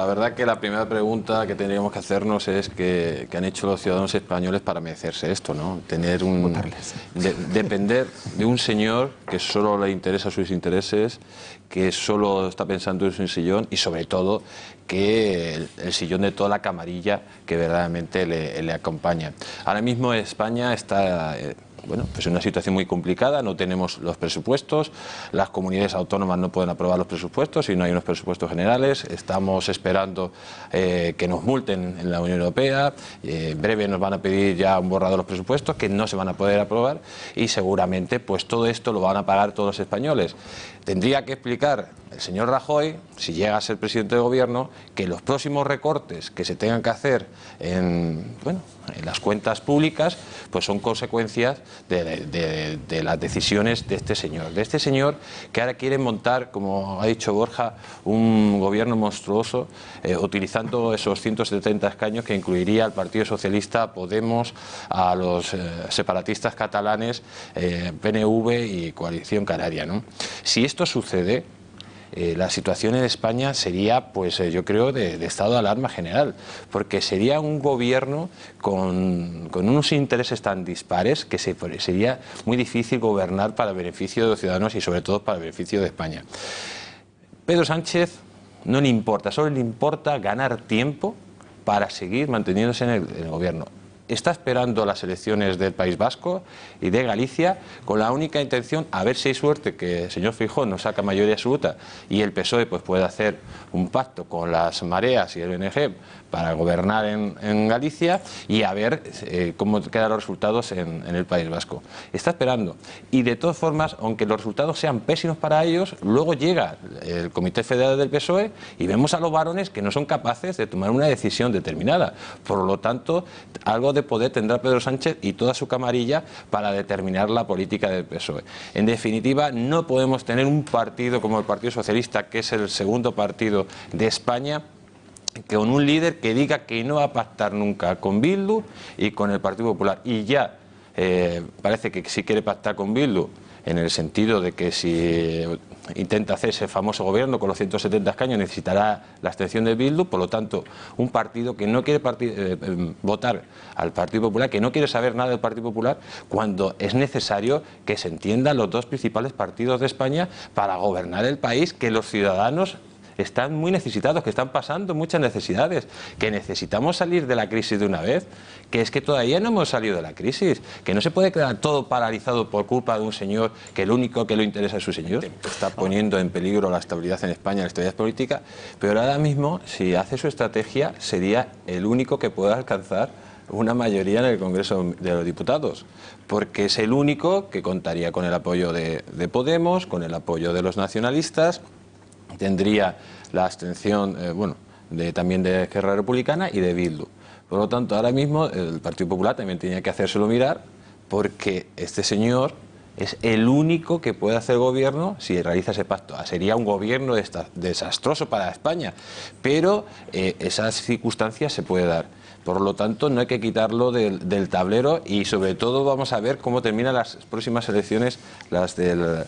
la verdad que la primera pregunta que tendríamos que hacernos es que, han hecho los ciudadanos españoles para merecerse esto, ¿no? Tener un... depender de un señor que solo le interesa sus intereses, que solo está pensando en su sillón y sobre todo que el, sillón de toda la camarilla que verdaderamente le, acompaña. Ahora mismo España está... Eh, bueno, pues es una situación muy complicada, no tenemos los presupuestos, las comunidades autónomas no pueden aprobar los presupuestos y no hay unos presupuestos generales, estamos esperando eh, que nos multen en la Unión Europea, eh, en breve nos van a pedir ya un borrado de los presupuestos que no se van a poder aprobar y seguramente pues todo esto lo van a pagar todos los españoles. Tendría que explicar el señor Rajoy, si llega a ser presidente de gobierno, que los próximos recortes que se tengan que hacer en, las cuentas públicas, pues son consecuencias de, las decisiones de este señor. De este señor que ahora quiere montar, como ha dicho Borja, un gobierno monstruoso, eh, utilizando esos 170 escaños que incluiría al Partido Socialista, Podemos, a los eh, separatistas catalanes, eh, PNV y Coalición Canaria. ¿no? Si esto sucede, eh, la situación en España sería, pues eh, yo creo, de, estado de alarma general, porque sería un gobierno con, unos intereses tan dispares que sería muy difícil gobernar para beneficio de los ciudadanos y sobre todo para beneficio de España. Pedro Sánchez no le importa, solo le importa ganar tiempo para seguir manteniéndose en el gobierno está esperando las elecciones del País Vasco y de Galicia con la única intención, a ver si hay suerte, que el señor Fijón no saca mayoría absoluta y el PSOE pues, puede hacer un pacto con las mareas y el BNG para gobernar en, Galicia y a ver eh, cómo quedan los resultados en, en el País Vasco. Está esperando. Y de todas formas, aunque los resultados sean pésimos para ellos, luego llega el Comité Federal del PSOE y vemos a los varones que no son capaces de tomar una decisión determinada. Por lo tanto, algo de poder tendrá Pedro Sánchez y toda su camarilla para determinar la política del PSOE. En definitiva, no podemos tener un partido como el Partido Socialista, que es el segundo partido de España, con un líder que diga que no va a pactar nunca con Bildu y con el Partido Popular. Y ya eh, parece que si quiere pactar con Bildu en el sentido de que si eh, intenta hacer ese famoso gobierno con los 170 escaños necesitará la abstención de Bildu, por lo tanto, un partido que no quiere eh, em, votar al Partido Popular, que no quiere saber nada del Partido Popular, cuando es necesario que se entiendan los dos principales partidos de España para gobernar el país, que los ciudadanos están muy necesitados, que están pasando muchas necesidades, que necesitamos salir de la crisis de una vez, que es que todavía no hemos salido de la crisis, que no se puede quedar todo paralizado por culpa de un señor que el único que le interesa es su señor. Está poniendo en peligro la estabilidad en España, la estabilidad política, pero ahora mismo, si hace su estrategia, sería el único que pueda alcanzar una mayoría en el Congreso de los Diputados, porque es el único que contaría con el apoyo de Podemos, con el apoyo de los nacionalistas, tendría la abstención eh, bueno, de, también de Esquerra Republicana y de Bildu. Por lo tanto, ahora mismo el Partido Popular también tenía que hacérselo mirar porque este señor es el único que puede hacer gobierno si realiza ese pacto. Ah, sería un gobierno desastroso para España, pero eh, esas circunstancias se puede dar. Por lo tanto, no hay que quitarlo del, tablero y sobre todo vamos a ver cómo terminan las próximas elecciones, las, del,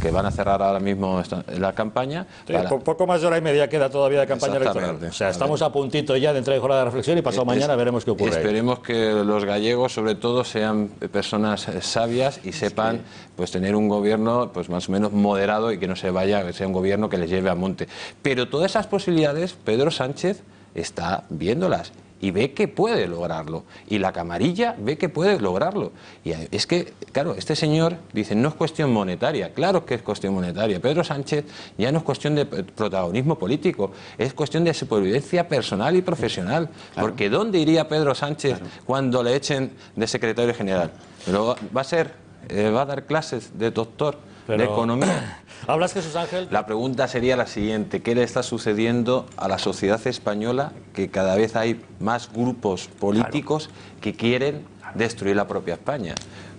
que van a cerrar ahora mismo la campaña. Sí, Poco más de hora y media queda todavía de campaña electoral. O sea, estamos a, puntito ya de entrar en jornada de reflexión y pasado mañana veremos qué ocurre. Esperemos que los gallegos, sobre todo, sean personas eh, sabias y sepan pues tener un gobierno pues más o menos moderado y que no se vaya, que sea un gobierno que les lleve a monte. Pero todas esas posibilidades, Pedro Sánchez está viéndolas y ve que puede lograrlo. Y la camarilla ve que puede lograrlo. Y es que, claro, este señor dice, no es cuestión monetaria. Claro que es cuestión monetaria. Pedro Sánchez ya no es cuestión de protagonismo político, es cuestión de supervivencia personal y profesional. Porque ¿dónde iría Pedro Sánchez cuando le echen de secretario general? va a ser, eh, va a dar clases de doctor economía. ¿Hablas Jesús Ángel? La pregunta sería la siguiente, ¿qué le está sucediendo a la sociedad española que cada vez hay más grupos políticos que quieren destruir la propia España?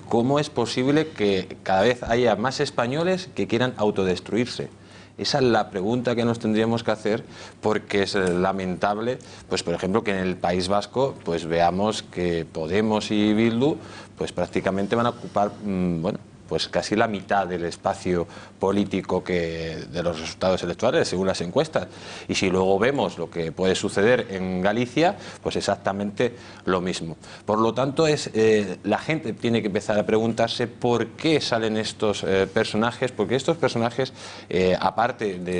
¿Cómo es posible que cada vez haya más españoles que quieran autodestruirse? Esa es la pregunta que nos tendríamos que hacer porque es lamentable, pues por ejemplo, que en el País Vasco pues veamos que Podemos y Bildu pues prácticamente van a ocupar, mm, pues casi la mitad del espacio político que de los resultados electorales, según las encuestas. Y si luego vemos lo que puede suceder en Galicia, pues exactamente lo mismo. Por lo tanto, es, eh, la gente tiene que empezar a preguntarse por qué salen estos eh, personajes, porque estos personajes, eh, aparte de,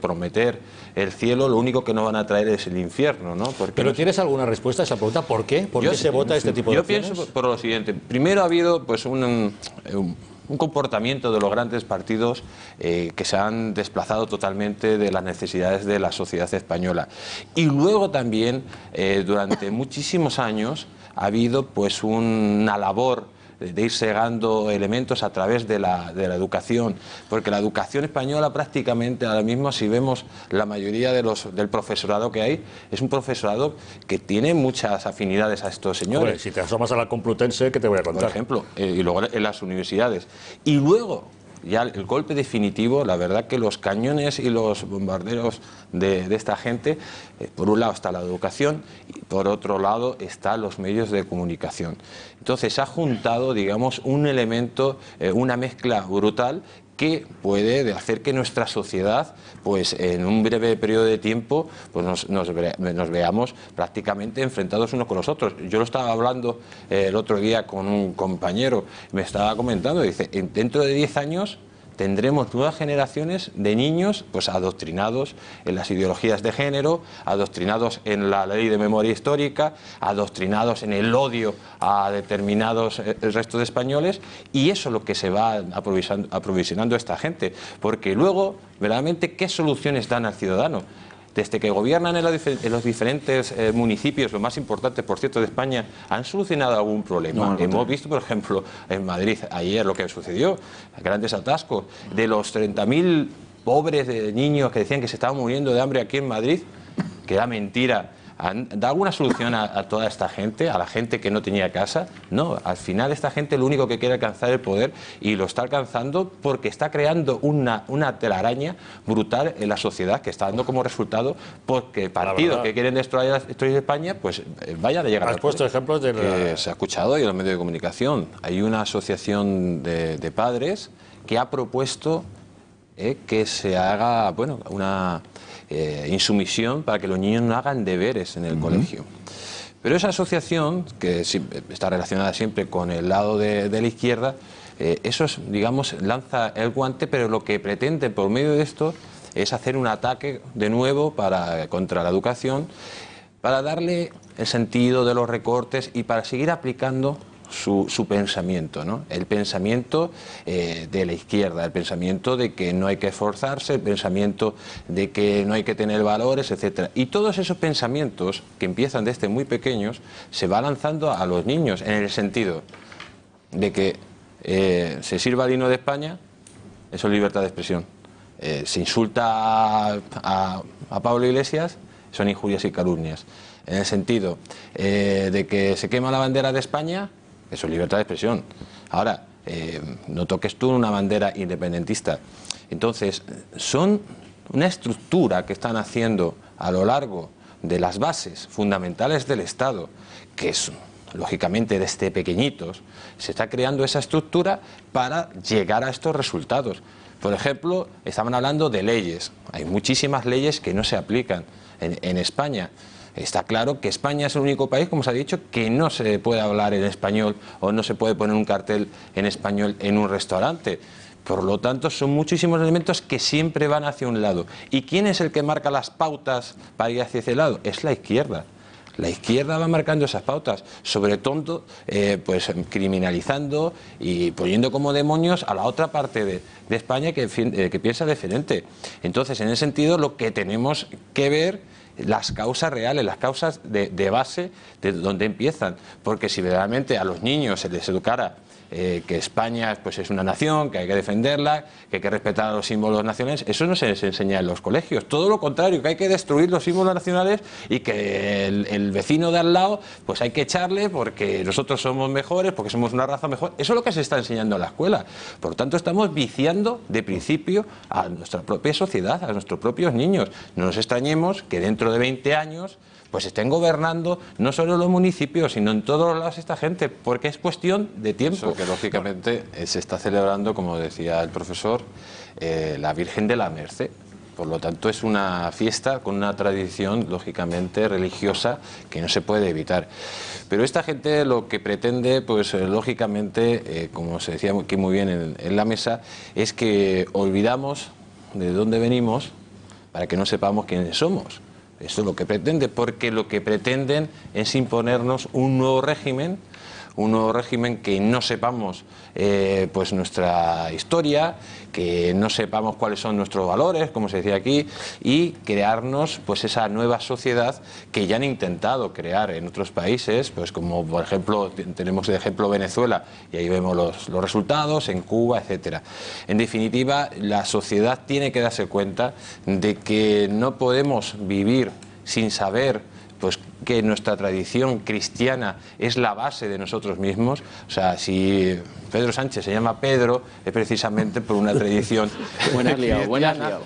prometer el cielo, lo único que no van a traer es el infierno. ¿no? Porque ¿Pero tienes alguna respuesta a esa pregunta? ¿Por qué? ¿Por qué se vota este tipo de Yo pienso por lo siguiente. Primero ha habido pues un un comportamiento de los grandes partidos eh, que se han desplazado totalmente de las necesidades de la sociedad española. Y luego también, eh, durante muchísimos años, ha habido pues una labor de ir segando elementos a través de la, de la educación, porque la educación española prácticamente ahora mismo, si vemos la mayoría de los, del profesorado que hay, es un profesorado que tiene muchas afinidades a estos señores. si te asomas a la Complutense, que te voy a contar? Por ejemplo, eh, y luego en las universidades. Y luego, ya el golpe definitivo, la verdad que los cañones y los bombarderos de, esta gente, eh, por un lado está la educación y por otro lado están los medios de comunicación. Entonces ha juntado, digamos, un elemento, eh, una mezcla brutal que puede hacer que nuestra sociedad, pues en un breve periodo de tiempo, pues nos, veamos prácticamente enfrentados unos con los otros. Yo lo estaba hablando eh, el otro día con un compañero, me estaba comentando, dice, dentro de 10 años tendremos nuevas generaciones de niños pues adoctrinados en las ideologías de género, adoctrinados en la ley de memoria histórica, adoctrinados en el odio a determinados eh, restos de españoles y eso es lo que se va aprovisionando, aprovisionando esta gente, porque luego verdaderamente qué soluciones dan al ciudadano desde que gobiernan en, los diferentes eh, municipios, lo más importante, por cierto, de España, han solucionado algún problema. Hemos visto, por ejemplo, en Madrid ayer lo que sucedió, grandes atascos. De los 30.000 pobres de niños que decían que se estaban muriendo de hambre aquí en Madrid, que da mentira ¿Da alguna solución a, toda esta gente, a la gente que no tenía casa? No, al final esta gente lo único que quiere alcanzar el poder y lo está alcanzando porque está creando una, una telaraña brutal en la sociedad que está dando como resultado porque partidos que quieren destruir, España, pues eh, vaya de llegar Has la puesto ejemplos de... se ha escuchado y en los medios de comunicación. Hay una asociación de padres que ha propuesto eh, que se haga bueno, una eh, insumisión para que los niños no hagan deberes en el colegio. Pero esa asociación, que está relacionada siempre con el lado de, la izquierda, eh, eso es, digamos, lanza el guante, pero lo que pretende por medio de esto es hacer un ataque de nuevo para, contra la educación, para darle el sentido de los recortes y para seguir aplicando su, pensamiento, ¿no? el pensamiento eh, de la izquierda, el pensamiento de que no hay que esforzarse, el pensamiento de que no hay que tener valores, etc. Y todos esos pensamientos que empiezan desde muy pequeños se va lanzando a los niños en el sentido de que eh, se sirva el hino de España, eso es libertad de expresión. Eh, se insulta a, Pablo Iglesias, son injurias y calumnias. En el sentido de que se quema la bandera de España, eso es libertad de expresión. Ahora, eh, no toques tú una bandera independentista. Entonces, son una estructura que están haciendo a lo largo de las bases fundamentales del Estado, que es lógicamente desde este pequeñitos, se está creando esa estructura para llegar a estos resultados. Por ejemplo, estaban hablando de leyes. Hay muchísimas leyes que no se aplican en España. Está claro que España es el único país, como se ha dicho, que no se puede hablar en español o no se puede poner un cartel en español en un restaurante. Por lo tanto, son muchísimos elementos que siempre van hacia un lado. ¿Y quién es el que marca las pautas para ir hacia ese lado? Es la izquierda. La izquierda va marcando esas pautas, sobre todo eh, pues, criminalizando y poniendo como demonios a la otra parte de, España que, eh, que piensa diferente. Entonces, en ese sentido, lo que tenemos que ver las causas reales, las causas de, base de donde empiezan. Porque si verdaderamente a los niños se les educara eh, que España pues, es una nación, que hay que defenderla, que hay que respetar los símbolos nacionales, eso no se enseña en los colegios. Todo lo contrario, que hay que destruir los símbolos nacionales y que el, vecino de al lado, pues hay que echarle porque nosotros somos mejores, porque somos una raza mejor. Eso es lo que se está enseñando en la escuela. Por lo tanto, estamos viciando de principio a nuestra propia sociedad, a nuestros propios niños. No nos extrañemos que dentro de 20 años pues estén gobernando no solo los municipios, sino en todos lados esta gente, porque es cuestión de tiempo. Porque que lógicamente eh, se está celebrando, como decía el profesor, eh, la Virgen de la Merced. Por lo tanto, es una fiesta con una tradición, lógicamente, religiosa que no se puede evitar. Pero esta gente lo que pretende, pues eh, lógicamente, como se decía aquí muy bien en, la mesa, es que olvidamos de dónde venimos para que no sepamos quiénes somos. Eso es lo que pretende, porque lo que pretenden es imponernos un nuevo régimen un nuevo régimen que no sepamos eh, pues nuestra historia, que no sepamos cuáles son nuestros valores, como se decía aquí, y crearnos pues esa nueva sociedad que ya han intentado crear en otros países, pues como por ejemplo tenemos de ejemplo Venezuela y ahí vemos los, los resultados en Cuba, etcétera. En definitiva, la sociedad tiene que darse cuenta de que no podemos vivir sin saber pues que nuestra tradición cristiana es la base de nosotros mismos. O sea, si Pedro Sánchez se llama Pedro, es precisamente por una tradición. buena liado, buena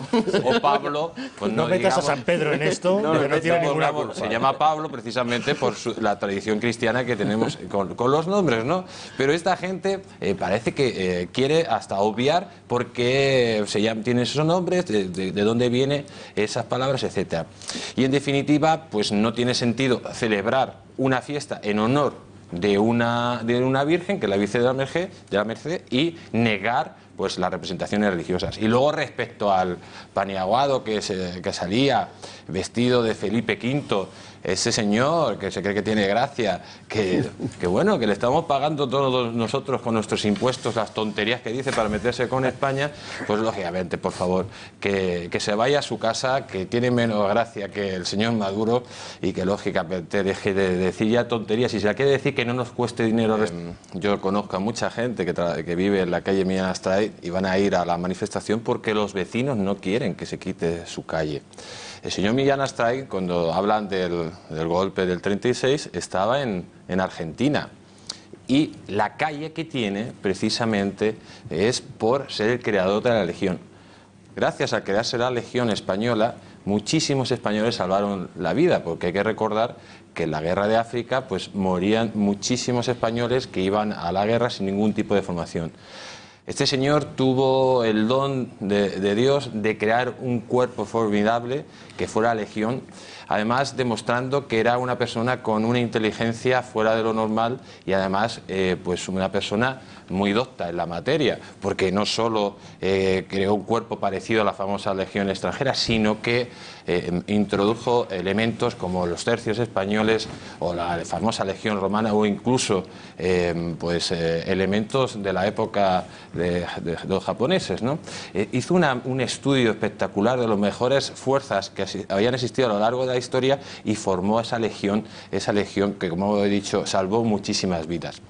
O Pablo, pues no, metas a San Pedro en esto, no, no tiene ninguna culpa. Se llama Pablo precisamente por la tradición cristiana que tenemos con, los nombres, ¿no? Pero esta gente eh, parece que eh, quiere hasta obviar por qué se tienen esos nombres, de, dónde vienen esas palabras, etcétera. Y en definitiva, pues no tiene tiene sentido celebrar una fiesta en honor de una, de una virgen, que la Virgen Merced, de la Merced y negar pues las representaciones religiosas. Y luego respecto al paniaguado que, que salía vestido de Felipe V, ese señor que se cree que tiene gracia, que, que, bueno, que le estamos pagando todos nosotros con nuestros impuestos las tonterías que dice para meterse con España, pues lógicamente, por favor, que, se vaya a su casa, que tiene menos gracia que el señor Maduro y que lógicamente deje de decir ya tonterías y si se la quiere decir que no nos cueste dinero. Eh, yo conozco a mucha gente que, que vive en la calle mía hasta ...iban a ir a la manifestación porque los vecinos no quieren que se quite su calle. El señor Millán Astray, cuando hablan del, del, golpe del 36, estaba en, Argentina. Y la calle que tiene, precisamente, es por ser el creador de la Legión. Gracias a crearse la Legión Española, muchísimos españoles salvaron la vida, porque hay que recordar que en la guerra de África pues morían muchísimos españoles que iban a la guerra sin ningún tipo de formación. Este señor tuvo el don de, Dios de crear un cuerpo formidable que fuera legión además demostrando que era una persona con una inteligencia fuera de lo normal y además eh, pues una persona muy docta en la materia, porque no solo eh, creó un cuerpo parecido a la famosa Legión extranjera, sino que eh, introdujo elementos como los tercios españoles o la famosa Legión romana o incluso pues, elementos de la época de, los japoneses. hizo un estudio espectacular de las mejores fuerzas que habían existido a lo largo de la historia y formó esa legión, esa legión que, como he dicho, salvó muchísimas vidas.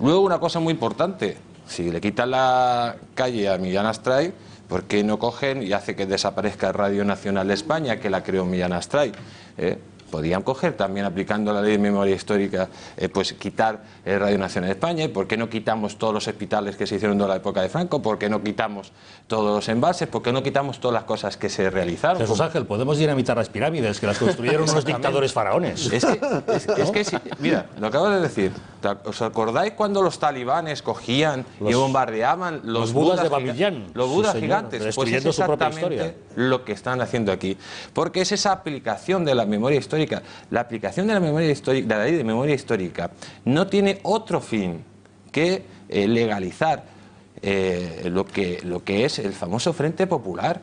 Luego, una cosa muy importante, si le quitan la calle a Millán Astray, ¿por qué no cogen y hace que desaparezca Radio Nacional de España, que la creó Millán Astray? ¿Eh? Podían coger también aplicando la ley de memoria histórica, eh, pues quitar el eh, Radio Nacional de España, ¿y por qué no quitamos todos los hospitales que se hicieron durante la época de Franco? ¿Por qué no quitamos todos los envases? ¿Por qué no quitamos todas las cosas que se realizaron? Jesús Ángel, podemos ir dinamitar las pirámides que las construyeron unos dictadores faraones. Es que, mira, lo acabo de decir. ¿Os acordáis cuando los talibanes cogían y bombardeaban los, budas, de Babilán? Los budas gigantes. Pues lo que están haciendo aquí. Porque es esa aplicación de la memoria histórica la aplicación de la, memoria histórica, ley de memoria histórica no tiene otro fin que eh, legalizar eh, lo, que, lo que es el famoso Frente Popular.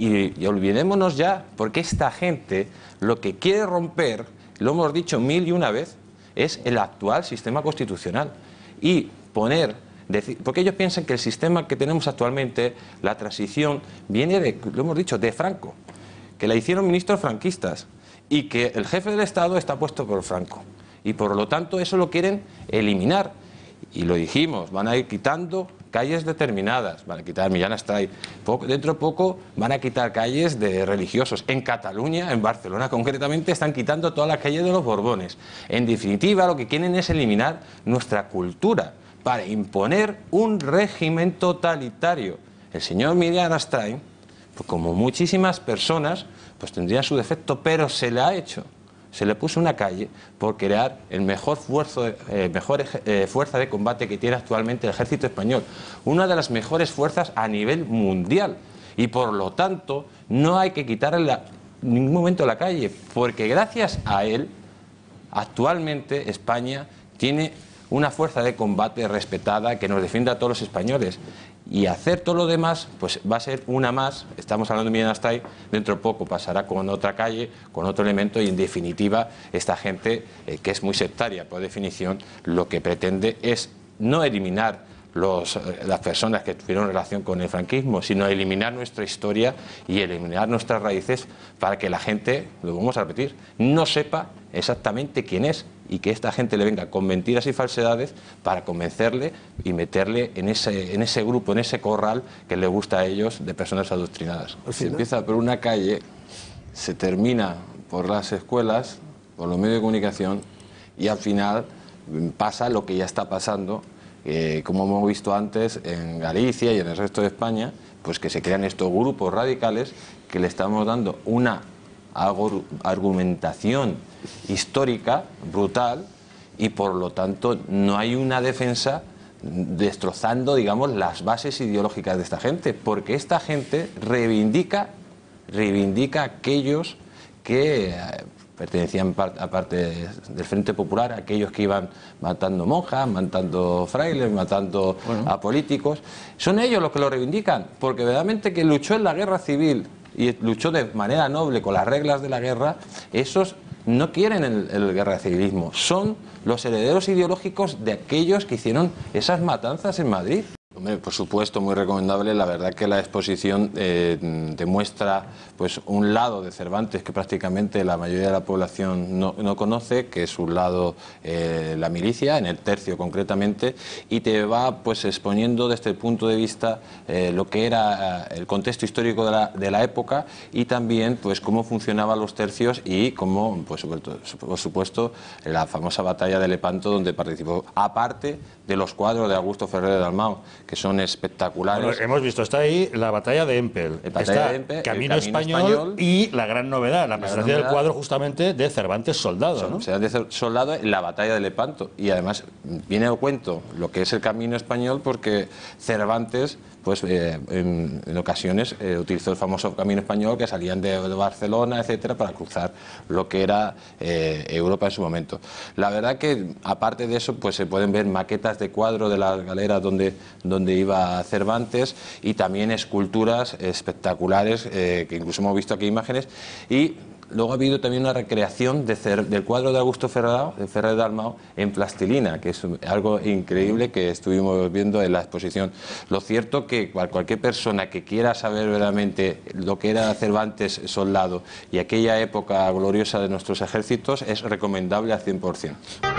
Y, olvidémonos ya, porque esta gente lo que quiere romper, lo hemos dicho mil y una vez, es el actual sistema constitucional. Y poner porque ellos piensan que el sistema que tenemos actualmente, la transición, viene de, lo hemos dicho, de Franco, que la hicieron ministros franquistas y que el jefe del Estado está puesto por Franco. Y por lo tanto eso lo quieren eliminar. Y lo dijimos, van a ir quitando calles determinadas, van a quitar, Millán está dentro de poco van a quitar calles de religiosos. En Cataluña, en Barcelona concretamente, están quitando todas las calles de los Borbones. En definitiva, lo que quieren es eliminar nuestra cultura para imponer un régimen totalitario. El señor Millán Stein como muchísimas personas, pues tendrían su defecto, pero se le ha hecho. Se le puso una calle por crear el mejor, eh, mejor eh, fuerza de combate que tiene actualmente el ejército español. Una de las mejores fuerzas a nivel mundial. Y por lo tanto, no hay que quitarle en ningún momento la calle, porque gracias a él, actualmente España tiene una fuerza de combate respetada que nos defiende a todos los españoles y hacer todo lo demás, pues va a ser una más, estamos hablando de Midanastay, dentro de poco pasará con otra calle, con otro elemento y en definitiva esta gente, eh, que es muy sectaria por definición, lo que pretende es no eliminar eh, las personas que tuvieron relación con el franquismo, sino eliminar nuestra historia y eliminar nuestras raíces para que la gente, lo vamos a repetir, no sepa exactamente quién es y que esta gente le venga con mentiras y falsedades para convencerle y meterle en ese, en ese grupo, en ese corral que le gusta a ellos de personas adoctrinadas. Se pues empieza por una calle, se termina por las escuelas, por los medios de comunicación y al final pasa lo que ya está pasando eh, como hemos visto antes en Galicia y en el resto de España, pues que se crean estos grupos radicales que le estamos dando una argumentación histórica brutal y por lo tanto no hay una defensa destrozando, digamos, las bases ideológicas de esta gente, porque esta gente reivindica, reivindica aquellos que eh, pertenecían a parte del Frente Popular, aquellos que iban matando monjas, matando frailes, matando a políticos. Son ellos los que lo reivindican, porque verdaderamente que luchó en la guerra civil y luchó de manera noble con las reglas de la guerra, esos no quieren el, el guerra civilismo, son los herederos ideológicos de aquellos que hicieron esas matanzas en Madrid por supuesto, muy recomendable. La verdad que la exposición eh, demuestra pues, un lado de Cervantes que prácticamente la mayoría de la población no, conoce, que es un lado eh, la milicia, en el tercio concretamente, y te va pues, exponiendo desde el punto de vista eh, lo que era el contexto histórico de la, época y también pues, cómo funcionaban los tercios y cómo, pues, por supuesto, la famosa batalla de Lepanto donde participó, aparte de los cuadros de Augusto Ferrer de Dalmau que son espectaculares. hemos visto, está ahí la batalla de Empel, Camino, Español, y la gran novedad, la, presentación del cuadro justamente de Cervantes Soldado. Soldado en la batalla de Lepanto. Y además viene el cuento lo que es el Camino Español porque Cervantes pues eh, en, ocasiones eh, utilizó el famoso camino español que salían de, Barcelona, etcétera, para cruzar lo que era eh, Europa en su momento. La verdad que aparte de eso, pues se pueden ver maquetas de cuadro de las galeras donde, donde iba Cervantes y también esculturas espectaculares que incluso hemos visto aquí imágenes y luego ha habido también una recreación del cuadro de Augusto Ferrado, de Ferrer Dalmao, en plastilina, que es algo increíble que estuvimos viendo en la exposición. Lo cierto que cualquier persona que quiera saber verdaderamente lo que era Cervantes soldado y aquella época gloriosa de nuestros ejércitos es recomendable al 100%.